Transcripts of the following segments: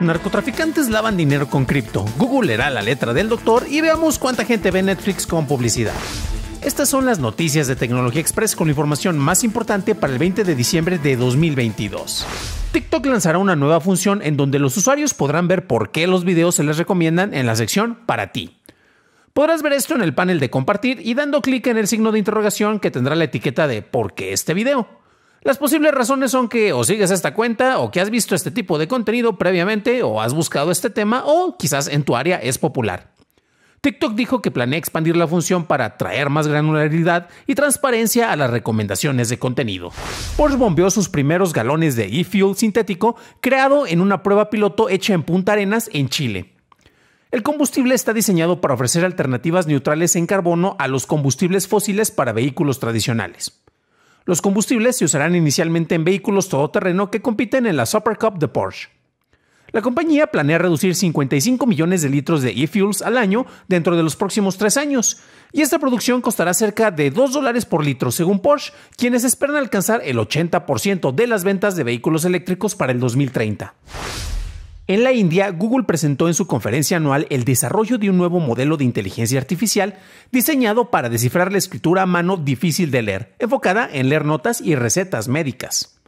Narcotraficantes lavan dinero con cripto. Google leerá la letra del doctor y veamos cuánta gente ve Netflix con publicidad. Estas son las noticias de Tecnología Express con la información más importante para el 20 de diciembre de 2022. TikTok lanzará una nueva función en donde los usuarios podrán ver por qué los videos se les recomiendan en la sección Para ti. Podrás ver esto en el panel de compartir y dando clic en el signo de interrogación que tendrá la etiqueta de ¿Por qué este video? Las posibles razones son que o sigues esta cuenta o que has visto este tipo de contenido previamente o has buscado este tema o quizás en tu área es popular. TikTok dijo que planea expandir la función para traer más granularidad y transparencia a las recomendaciones de contenido. Porsche bombeó sus primeros galones de e-fuel sintético creado en una prueba piloto hecha en Punta Arenas, en Chile. El combustible está diseñado para ofrecer alternativas neutrales en carbono a los combustibles fósiles para vehículos tradicionales. Los combustibles se usarán inicialmente en vehículos todoterreno que compiten en la Super Cup de Porsche. La compañía planea reducir 55 millones de litros de e-fuels al año dentro de los próximos tres años, y esta producción costará cerca de 2 dólares por litro, según Porsche, quienes esperan alcanzar el 80% de las ventas de vehículos eléctricos para el 2030. En la India, Google presentó en su conferencia anual el desarrollo de un nuevo modelo de inteligencia artificial diseñado para descifrar la escritura a mano difícil de leer, enfocada en leer notas y recetas médicas.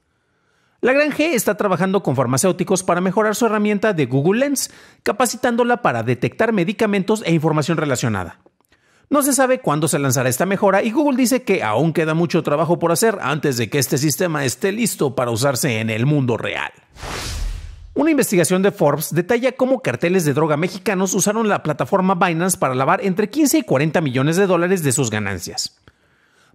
La gran G está trabajando con farmacéuticos para mejorar su herramienta de Google Lens, capacitándola para detectar medicamentos e información relacionada. No se sabe cuándo se lanzará esta mejora y Google dice que aún queda mucho trabajo por hacer antes de que este sistema esté listo para usarse en el mundo real. Una investigación de Forbes detalla cómo carteles de droga mexicanos usaron la plataforma Binance para lavar entre 15 y 40 millones de dólares de sus ganancias.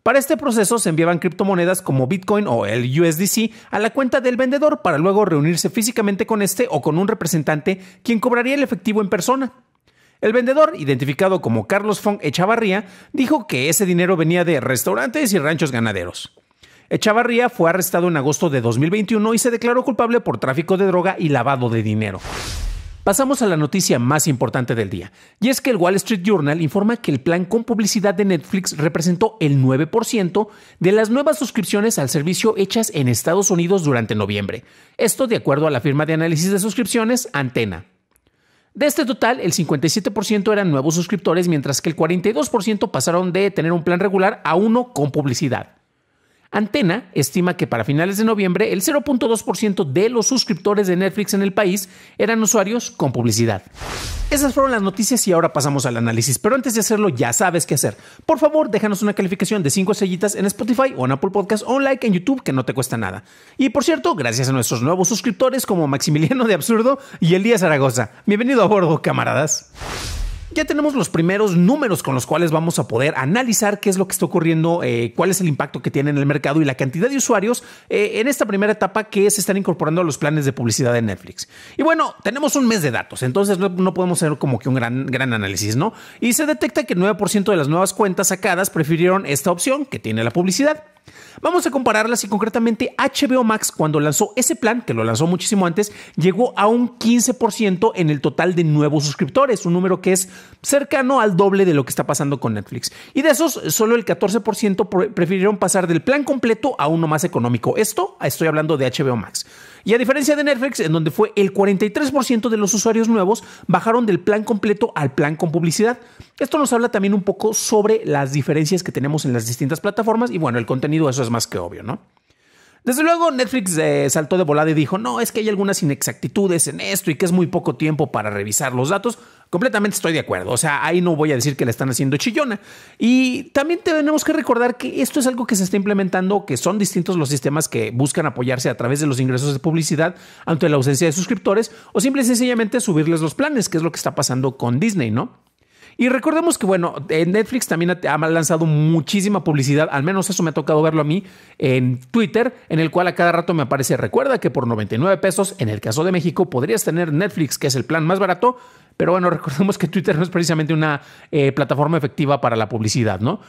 Para este proceso se enviaban criptomonedas como Bitcoin o el USDC a la cuenta del vendedor para luego reunirse físicamente con este o con un representante quien cobraría el efectivo en persona. El vendedor, identificado como Carlos Fong Echavarría, dijo que ese dinero venía de restaurantes y ranchos ganaderos. Echavarría fue arrestado en agosto de 2021 y se declaró culpable por tráfico de droga y lavado de dinero. Pasamos a la noticia más importante del día, y es que el Wall Street Journal informa que el plan con publicidad de Netflix representó el 9% de las nuevas suscripciones al servicio hechas en Estados Unidos durante noviembre, esto de acuerdo a la firma de análisis de suscripciones Antena. De este total, el 57% eran nuevos suscriptores, mientras que el 42% pasaron de tener un plan regular a uno con publicidad. Antena estima que para finales de noviembre el 0.2% de los suscriptores de Netflix en el país eran usuarios con publicidad. Esas fueron las noticias y ahora pasamos al análisis, pero antes de hacerlo ya sabes qué hacer. Por favor, déjanos una calificación de 5 sellitas en Spotify o en Apple Podcast o un like en YouTube que no te cuesta nada. Y por cierto, gracias a nuestros nuevos suscriptores como Maximiliano de Absurdo y Elías Zaragoza. Bienvenido a bordo, camaradas ya tenemos los primeros números con los cuales vamos a poder analizar qué es lo que está ocurriendo, eh, cuál es el impacto que tiene en el mercado y la cantidad de usuarios eh, en esta primera etapa que se están incorporando a los planes de publicidad de Netflix. Y bueno, tenemos un mes de datos, entonces no, podemos hacer como que un gran, gran análisis, ¿no? Y se detecta que el 9% de las nuevas cuentas sacadas prefirieron esta opción que tiene la publicidad. Vamos a compararlas y concretamente HBO Max cuando lanzó ese plan, que lo lanzó muchísimo antes, llegó a un 15% en el total de nuevos suscriptores, un número que es cercano al doble de lo que está pasando con Netflix. Y de esos, solo el 14% prefirieron pasar del plan completo a uno más económico. Esto estoy hablando de HBO Max. Y a diferencia de Netflix, en donde fue el 43% de los usuarios nuevos bajaron del plan completo al plan con publicidad. Esto nos habla también un poco sobre las diferencias que tenemos en las distintas plataformas y bueno, el contenido eso es más que obvio, ¿no? Desde luego Netflix eh, saltó de volada y dijo, no, es que hay algunas inexactitudes en esto y que es muy poco tiempo para revisar los datos, Completamente estoy de acuerdo. O sea, ahí no voy a decir que la están haciendo chillona. Y también tenemos que recordar que esto es algo que se está implementando, que son distintos los sistemas que buscan apoyarse a través de los ingresos de publicidad ante la ausencia de suscriptores o simple y sencillamente subirles los planes, que es lo que está pasando con Disney, ¿no? Y recordemos que, bueno, Netflix también ha lanzado muchísima publicidad, al menos eso me ha tocado verlo a mí en Twitter, en el cual a cada rato me aparece, recuerda que por 99 pesos, en el caso de México, podrías tener Netflix, que es el plan más barato, pero bueno, recordemos que Twitter no es precisamente una eh, plataforma efectiva para la publicidad, ¿no?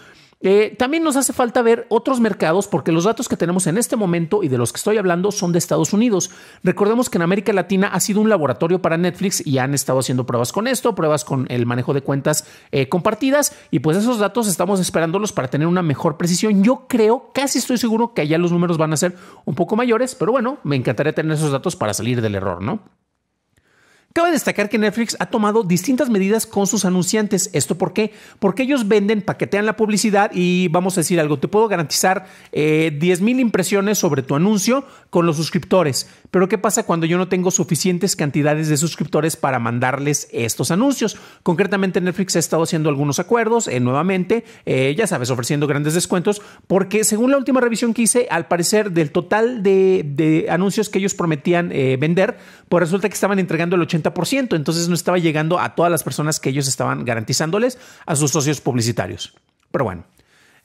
Eh, también nos hace falta ver otros mercados porque los datos que tenemos en este momento y de los que estoy hablando son de Estados Unidos. Recordemos que en América Latina ha sido un laboratorio para Netflix y han estado haciendo pruebas con esto, pruebas con el manejo de cuentas eh, compartidas y pues esos datos estamos esperándolos para tener una mejor precisión. Yo creo, casi estoy seguro que allá los números van a ser un poco mayores, pero bueno, me encantaría tener esos datos para salir del error, ¿no? Cabe destacar que Netflix ha tomado distintas medidas con sus anunciantes. ¿Esto por qué? Porque ellos venden, paquetean la publicidad y vamos a decir algo, te puedo garantizar eh, impresiones sobre tu anuncio con los suscriptores. Pero ¿qué pasa cuando yo no tengo suficientes cantidades de suscriptores para mandarles estos anuncios? Concretamente Netflix ha estado haciendo algunos acuerdos eh, nuevamente, eh, ya sabes, ofreciendo grandes descuentos, porque según la última revisión que hice, al parecer del total de, de anuncios que ellos prometían eh, vender, pues resulta que estaban entregando el 80 ciento, entonces no estaba llegando a todas las personas que ellos estaban garantizándoles a sus socios publicitarios. Pero bueno,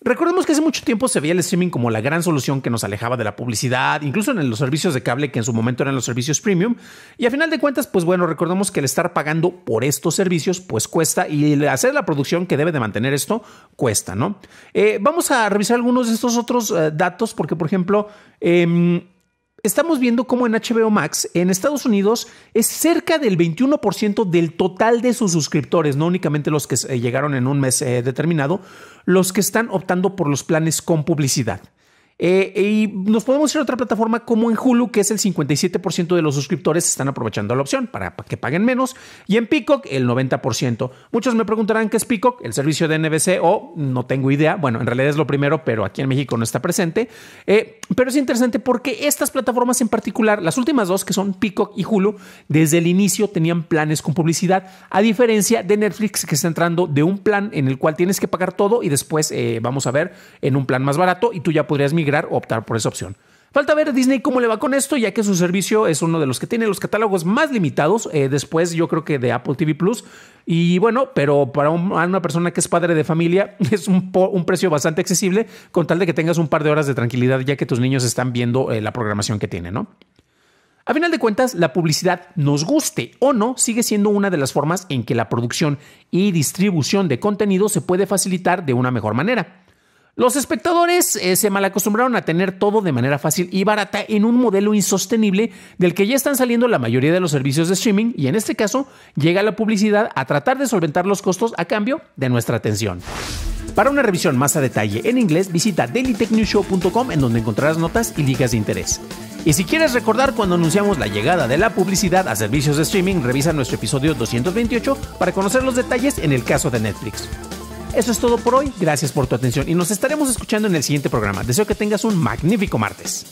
Recordemos que hace mucho tiempo se veía el streaming como la gran solución que nos alejaba de la publicidad, incluso en los servicios de cable que en su momento eran los servicios premium. Y a final de cuentas, pues bueno, recordemos que el estar pagando por estos servicios, pues cuesta y hacer la producción que debe de mantener esto cuesta, ¿no? Eh, vamos a revisar algunos de estos otros eh, datos porque, por ejemplo, en em, estamos viendo cómo en HBO Max en Estados Unidos es cerca del 21% del total de sus suscriptores, no únicamente los que eh, llegaron en un mes eh, determinado, los que están optando por los planes con publicidad. Eh, y nos podemos ir a otra plataforma como en Hulu, que es el 57% de los suscriptores están aprovechando la opción para que paguen menos. Y en Peacock, el 90%. Muchos me preguntarán qué es Peacock, el servicio de NBC o no tengo idea. Bueno, en realidad es lo primero, pero aquí en México no está presente. Eh, pero es interesante porque estas plataformas en particular, las últimas dos, que son Peacock y Hulu, desde el inicio tenían planes con publicidad, a diferencia de Netflix, que está entrando de un plan en el cual tienes que pagar todo y después eh, vamos a ver en un plan más barato y tú ya podrías migrar o optar por esa opción. Falta ver a Disney cómo le va con esto, ya que su servicio es uno de los que tiene los catálogos más limitados, eh, después yo creo que de Apple TV Plus. Y bueno, pero para una persona que es padre de familia es un, precio bastante accesible, con tal de que tengas un par de horas de tranquilidad, ya que tus niños están viendo eh, la programación que tiene, ¿no? A final de cuentas, la publicidad, nos guste o no, sigue siendo una de las formas en que la producción y distribución de contenido se puede facilitar de una mejor manera. Los espectadores eh, se malacostumbraron a tener todo de manera fácil y barata en un modelo insostenible del que ya están saliendo la mayoría de los servicios de streaming y en este caso llega la publicidad a tratar de solventar los costos a cambio de nuestra atención. Para una revisión más a detalle en inglés, visita dailytechnewshow.com en donde encontrarás notas y ligas de interés. Y si quieres recordar cuando anunciamos la llegada de la publicidad a servicios de streaming, revisa nuestro episodio 228 para conocer los detalles en el caso de Netflix. Eso es todo por hoy, gracias por tu atención y nos estaremos escuchando en el siguiente programa. Deseo que tengas un magnífico martes.